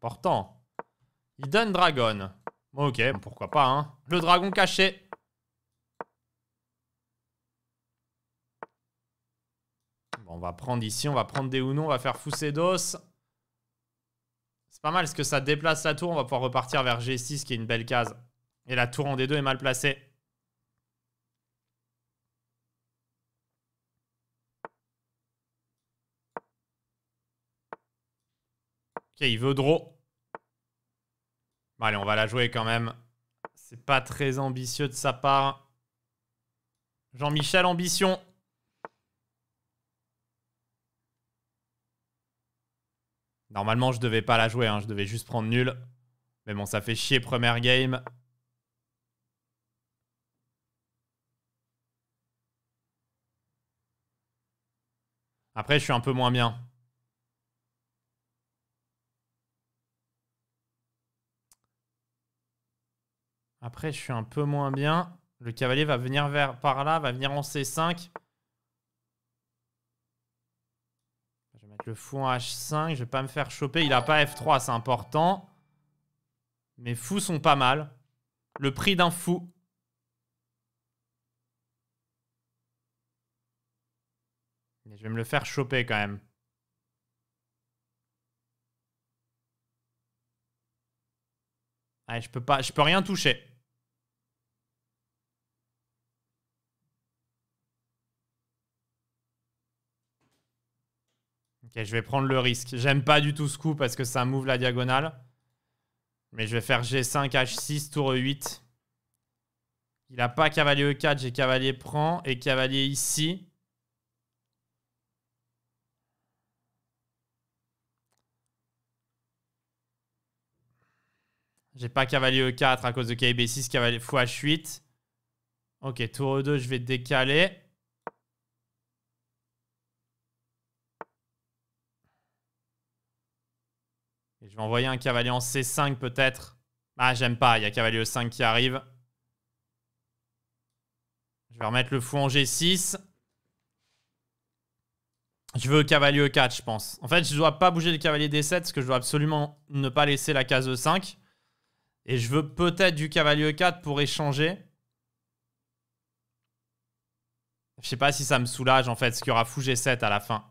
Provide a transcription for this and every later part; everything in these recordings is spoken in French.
Important. donne Dragon. ok, pourquoi pas, hein. Le dragon caché. Bon, on va prendre ici, on va prendre des non. on va faire d'os C'est pas mal, Est-ce que ça déplace la tour. On va pouvoir repartir vers G6, qui est une belle case. Et la tour en D2 est mal placée. Ok, il veut draw. allez, on va la jouer quand même. C'est pas très ambitieux de sa part. Jean-Michel, ambition. Normalement, je devais pas la jouer. Hein, je devais juste prendre nul. Mais bon, ça fait chier première game. Après, je suis un peu moins bien. Après, je suis un peu moins bien. Le cavalier va venir vers, par là, va venir en C5. Je vais mettre le fou en H5. Je vais pas me faire choper. Il a pas F3, c'est important. Mes fous sont pas mal. Le prix d'un fou. Mais je vais me le faire choper quand même. Allez, je peux pas, je peux rien toucher. Ok, je vais prendre le risque. J'aime pas du tout ce coup parce que ça move la diagonale. Mais je vais faire G5, H6, tour E8. Il n'a pas cavalier E4, j'ai cavalier prend et cavalier ici. J'ai pas cavalier E4 à cause de kb6, cavalier h 8 Ok, tour E2, je vais décaler. vais envoyer un cavalier en C5 peut-être. Ah, j'aime pas. Il y a cavalier E5 qui arrive. Je vais remettre le fou en G6. Je veux cavalier E4, je pense. En fait, je dois pas bouger le cavalier D7 parce que je dois absolument ne pas laisser la case E5. Et je veux peut-être du cavalier E4 pour échanger. Je sais pas si ça me soulage en fait, ce qu'il y aura fou G7 à la fin.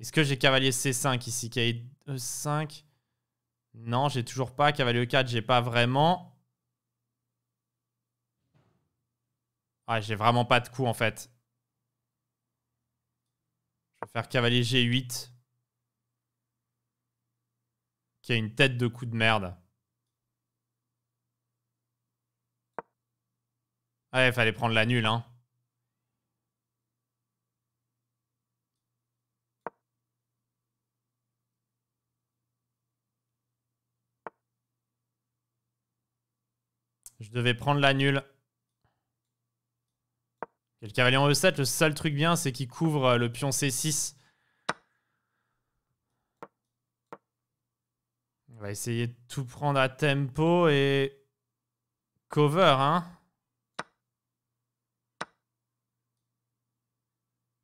Est-ce que j'ai cavalier C5 ici Cavalier E5 euh, Non, j'ai toujours pas. Cavalier E4, j'ai pas vraiment. Ah, j'ai vraiment pas de coup en fait. Je vais faire cavalier G8. Qui a une tête de coup de merde. Ah, il fallait prendre la nulle, hein. Je devais prendre la nulle. Et le cavalier en E7, le seul truc bien, c'est qu'il couvre euh, le pion C6. On va essayer de tout prendre à tempo et cover, hein.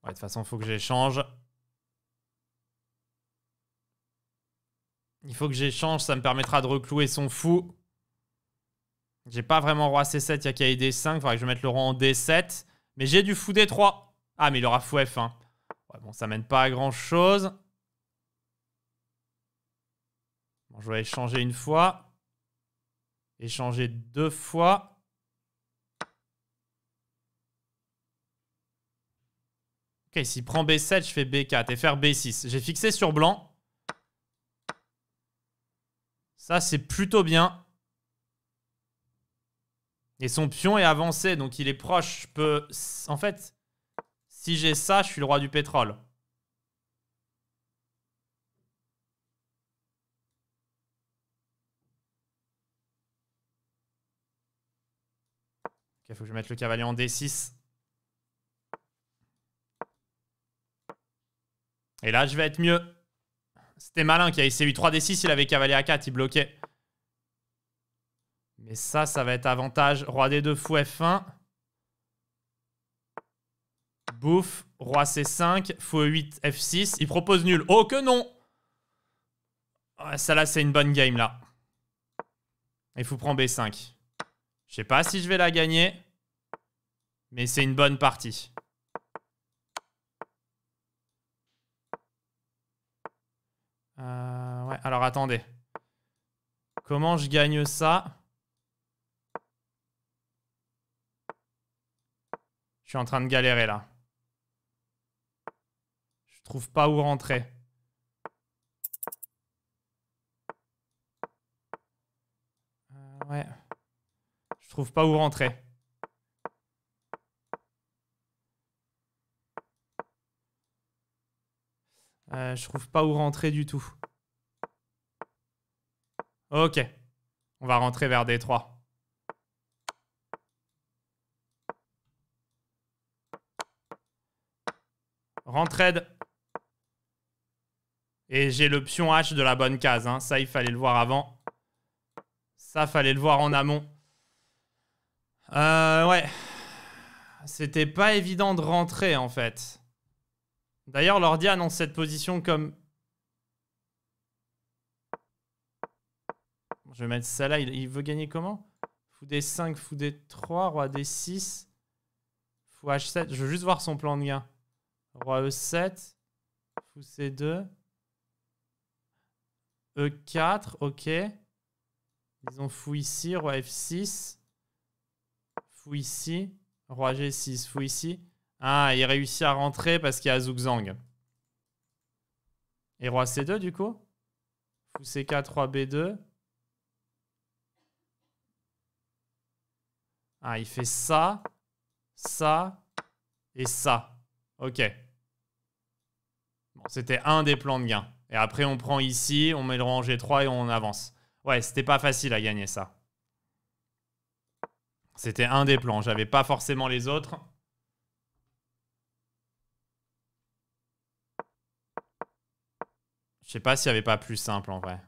de toute façon, il faut que j'échange. Il faut que j'échange, ça me permettra de reclouer son fou. J'ai pas vraiment roi C7, il y a qu'à D5. Faudrait que je mette le roi en D7. Mais j'ai du fou D3. Ah, mais il aura fou F1. Ouais, bon, ça mène pas à grand chose. je vais échanger une fois. Échanger deux fois. Ok, s'il prend B7, je fais B4 et faire B6. J'ai fixé sur blanc. Ça, c'est plutôt bien. Et son pion est avancé, donc il est proche. Je peux... En fait, si j'ai ça, je suis le roi du pétrole. Il faut que je mette le cavalier en D6. Et là, je vais être mieux. C'était malin Il a eu 3 D6, il avait cavalier à 4 il bloquait. Mais ça, ça va être avantage. Roi D2, fou F1. Bouffe, roi C5, fou E8, F6. Il propose nul. Oh que non celle Ça là, c'est une bonne game là. Il faut prendre B5. Je sais pas si je vais la gagner. Mais c'est une bonne partie. Euh, ouais, alors attendez. Comment je gagne ça Je suis en train de galérer là. Je trouve pas où rentrer. Euh, ouais. Je trouve pas où rentrer. Euh, je trouve pas où rentrer du tout. Ok. On va rentrer vers D3. Rentraide. Et j'ai le pion H de la bonne case. Hein. Ça, il fallait le voir avant. Ça, il fallait le voir en amont. Euh, ouais. C'était pas évident de rentrer, en fait. D'ailleurs, l'ordi annonce cette position comme... Je vais mettre ça là. Il, il veut gagner comment Fou D5, fou D3, roi D6, fou H7. Je veux juste voir son plan de gain. Roi E7. Fou C2. E4, ok. Ils ont fou ici, roi F6. Fou ici, roi G6, fou ici. Ah, il réussit à rentrer parce qu'il y a Zugzang. Et roi C2 du coup Fou C4, roi B2. Ah, il fait ça, ça et ça. Ok. Bon, c'était un des plans de gain. Et après, on prend ici, on met le rang G3 et on avance. Ouais, c'était pas facile à gagner ça. C'était un des plans. J'avais pas forcément les autres. Je sais pas s'il y avait pas plus simple en vrai.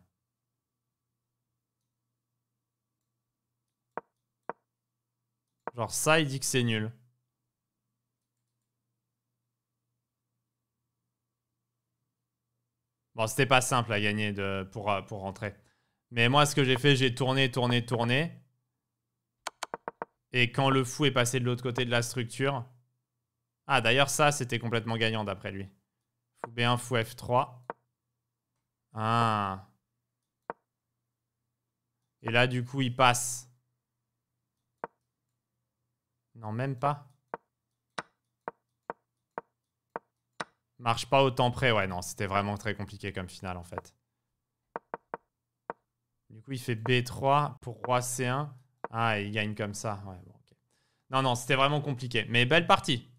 Genre ça, il dit que c'est nul. Bon, c'était pas simple à gagner pour, euh, pour rentrer. Mais moi, ce que j'ai fait, j'ai tourné, tourné, tourné. Et quand le fou est passé de l'autre côté de la structure... Ah, d'ailleurs, ça, c'était complètement gagnant d'après lui. Fou B1, fou F3. Ah. Et là, du coup, il passe. Non, même pas. Marche pas autant près. Ouais, non, c'était vraiment très compliqué comme finale, en fait. Du coup, il fait B3 pour Roi C1. Ah, il gagne comme ça. Ouais, bon, Non, non, c'était vraiment compliqué. Mais belle partie.